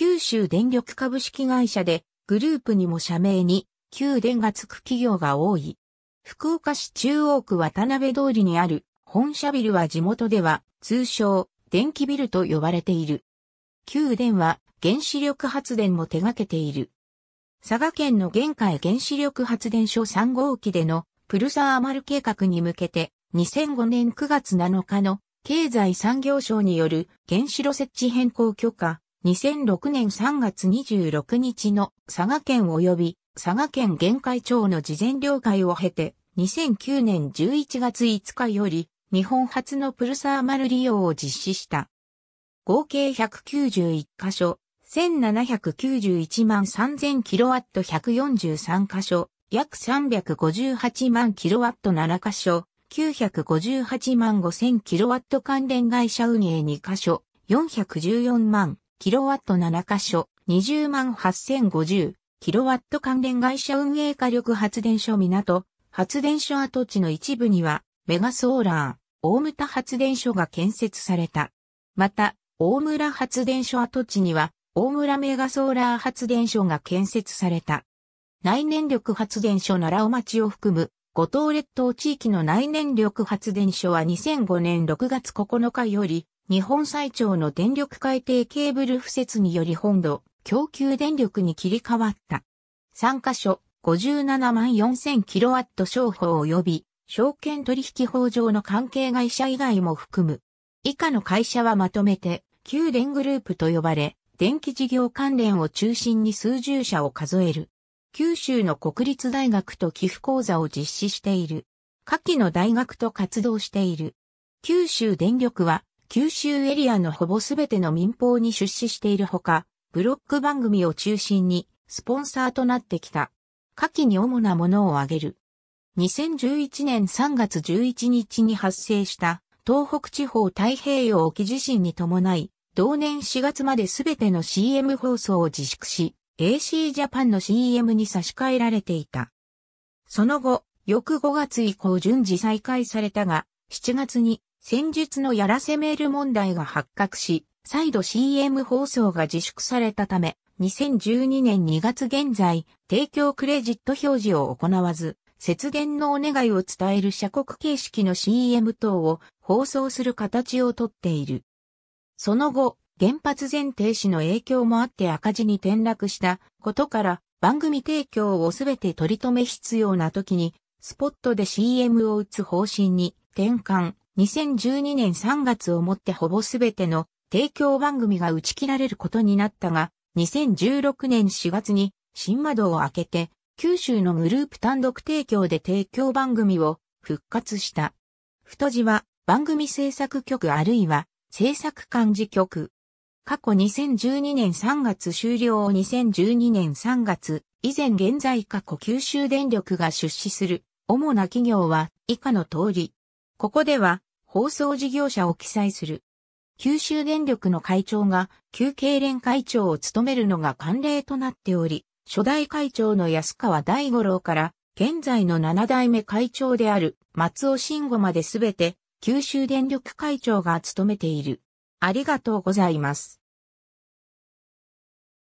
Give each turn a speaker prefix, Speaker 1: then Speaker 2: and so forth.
Speaker 1: 九州電力株式会社で、グループにも社名に、旧電がつく企業が多い。福岡市中央区渡辺通りにある本社ビルは地元では通称電気ビルと呼ばれている。旧電は原子力発電も手掛けている。佐賀県の玄海原子力発電所3号機でのプルサーマル計画に向けて2005年9月7日の経済産業省による原子炉設置変更許可2006年3月26日の佐賀県及び佐賀県玄海町の事前了解を経て、2009年11月5日より日本初のプルサーマル利用を実施した。合計191箇所、1791万 3000kW143 箇所、約358万 kW7 箇所、958万 5000kW 関連会社運営2箇所、414万キロワット7カ所、20万8050、キロワット関連会社運営火力発電所港、発電所跡地の一部には、メガソーラー、大牟田発電所が建設された。また、大村発電所跡地には、大村メガソーラー発電所が建設された。内燃力発電所奈良尾町を含む、五島列島地域の内燃力発電所は2005年6月9日より、日本最長の電力海底ケーブル敷設により本土、供給電力に切り替わった。3カ所、57万4 0 0 0ット商法及び、証券取引法上の関係会社以外も含む。以下の会社はまとめて、旧電グループと呼ばれ、電気事業関連を中心に数十社を数える。九州の国立大学と寄付講座を実施している。下記の大学と活動している。九州電力は九州エリアのほぼすべての民放に出資しているほか、ブロック番組を中心にスポンサーとなってきた。下記に主なものを挙げる。2011年3月11日に発生した東北地方太平洋沖地震に伴い、同年4月まですべての CM 放送を自粛し、AC ジャパンの CM に差し替えられていた。その後、翌5月以降順次再開されたが、7月に戦術のやらせメール問題が発覚し、再度 CM 放送が自粛されたため、2012年2月現在、提供クレジット表示を行わず、節電のお願いを伝える社国形式の CM 等を放送する形をとっている。その後、原発前停止の影響もあって赤字に転落したことから番組提供をすべて取り留め必要な時にスポットで CM を打つ方針に転換。2012年3月をもってほぼすべての提供番組が打ち切られることになったが、2016年4月に新窓を開けて、九州のグループ単独提供で提供番組を復活した。太字は番組制作局あるいは制作幹事局。過去2012年3月終了を2012年3月、以前現在過去九州電力が出資する主な企業は以下の通り。ここでは放送事業者を記載する。九州電力の会長が、旧経連会長を務めるのが慣例となっており、初代会長の安川大五郎から、現在の7代目会長である松尾慎吾まで全て、九州電力会長が務めている。ありがとうございます。